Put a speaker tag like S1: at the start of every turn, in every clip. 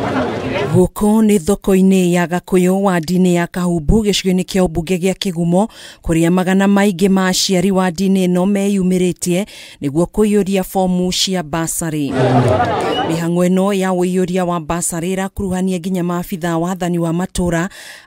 S1: Thank you. guku ni thoko inä ya gakuyu wa ndini ya kahumbu gä a kia gumo kå rä a magana maingi ma aciari wadi-ini ino meyumiritie niguo kuiyuria fomu cia basari ä no ya wiyuria wa basari rakuruhania nginya maabitha wathani wa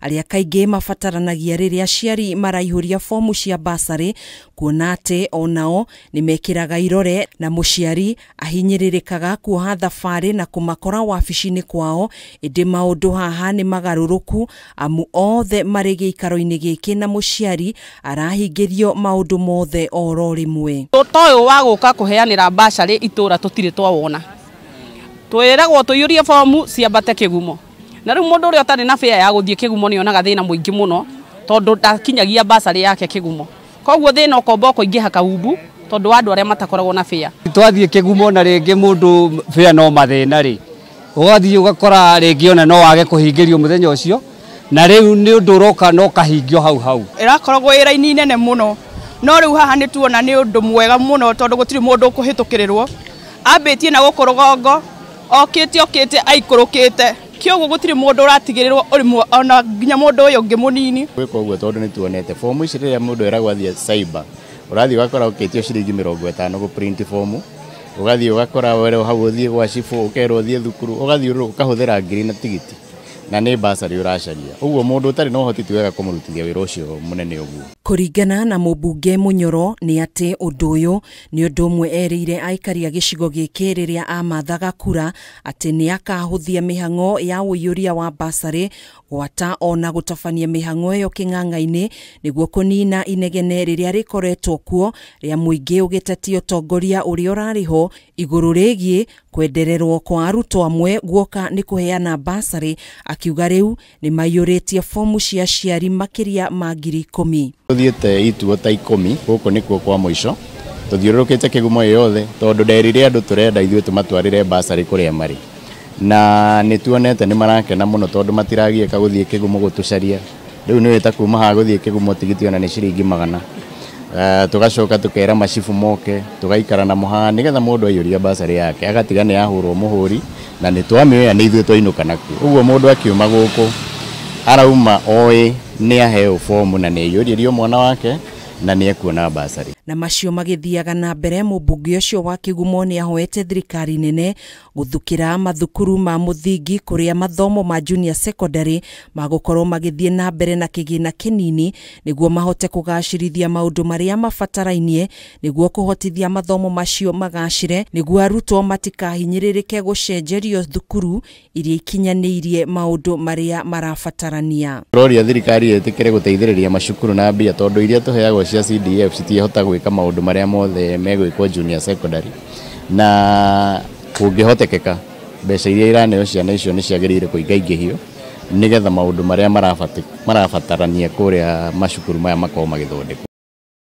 S1: arä a kaingä mabataranagia riria aciari maraihuria fomu cia basari kuona atä onao ni mekiraga irore na muciari ahinyiririkaga kuoha thabarä na kumakora wabici-ini kwao indi maundu haha ni magaruruku amu othe mari giikaro-ini giki na muciari arahingirio maundu mothe oro rimwe ta uyu wa guka kuheanira mbacari itura tutire twawona twiragwo tuiyurie fomu ciambate kigumo na riu mundu uria utari na fea ya guthie kigumo nionaga thina muingi muno tondu ndakinyagia mbacari yake kigumo koguo thina ukomba ukoingiha kaubu tondu wa andu aria matakoragwo na fea
S2: twathie kigumo na ringi mundu fea no mathina ri ugathiä å gakora rä ngä ona no wage kå hingä rio må thenya å cio na rä u nä å ndå å roka no kahingio hau hau
S1: ä rakoragwo ä raini nene må no no rä u haha nä tuona nä å ndå mwega må no tondå gå tirä må ndå å kå hä tå kä rä rwo ambä tie na gå kå rå okä te okä te aikå rå kä te kä å guo gå tirä må ndå å ratigä rä rwo ona nginya må ndå å yå ngä må nini
S2: gwä ka å guo tondå nä tuonete bomu ici rä rä a må ndå eragwo athiä å rathiä å gakora å kä tio ciringi mä rongo ä tano gå bomu ugathi å gakora were hau å thiä gwa cibå å kerwo thiä thukuru å gathiä å thä ra ngiri na tigiti na ni basari å racaria å guo må ndå å tarä na å hoti tiwega kå må rutithia wä ra å cio må nene å guo
S1: kuringana na mũmbunge mũnyoro nĩ atĩ ũndũ ũyũ nĩ ũndũ ũmwe erĩire aikari a gĩcigo gĩkĩ rĩrĩa amathaga kura atĩ nĩ akahũthia mĩhang'o ya ũiyũria wa basarĩ gwata ona gũtabania mĩhang'o ĩyo kĩng'ang'a-inĩ nĩguo kũnina inegene rĩrĩa rĩkoretwo kuo rĩa mũingĩ ũgĩtetia ũtongoria ũrĩa ũrarĩ ho igũrũ rĩgiĩ kwendererwo kwa arutwo amwe guoka nĩ kũheana basarĩ akiuga rĩu nĩ maiyũrĩtie fomu cia ciari makĩria ma
S2: ngiri ikũmi nithiĩte ituo ta ikũmi gũkũ nĩkuo kwa mũico tuthiururukite kigumo yothe tondu nderire andu turenda ithuĩ tumatwarire basarĩ kũrĩa marĩ na nĩ tuonete nĩ marakena mũno guthie matiragiĩka gũthiĩ kĩgumo gũtũcaria rĩu nĩ wĩta kuma haha gũthiĩ kĩgumo tigiti ona ni ciringi magana uh, tũgacoka tũkera macibu moke tũgaikara namo haha nĩgetha mũndũ aiyũria basarĩ yake agatiga nĩ yahũrwo muhuri na nĩ twamĩoya nĩ ithuĩ twainũka nakuo ũguo mũndũ akiuma gũkũ arauma oe nĩ aheo bomu na nĩ rio mwana wake na nä ekuona basarĩ
S1: na macio magithiaga na mbere mũmbunge ũcio wa kĩgumo nĩ ahoete thirikari nene gũthukĩra mathukuru ma mũthingi kũrĩa mathomo ma junior secondary magũkorwo magĩthiĩ na mbere na kĩgĩna kĩnini nĩguo mahote kũgacĩrithia maũndũ marĩa mabatarainie nĩguo kũhotithia mathomo macio magacĩre nĩguo arutwo matikahinyĩrĩrĩke gũcenjerio thukuru iria ikinyanĩirie maũndũ marĩa marabatarania
S2: roria thirikari ĩtĩkĩre gũteithĩrĩria macukuru na mbia tondũ iria tũheagwo cia CDF citiĩhota gwika maundu maria mothe megwikwo junior secondary na kungĩhotekeka mbeca iria iraneo ciana icio nĩ ciagĩrĩire kũingaingĩhio nigetha maundu maria marabatarania kuria macukuru maya makorwo magĩthondekwo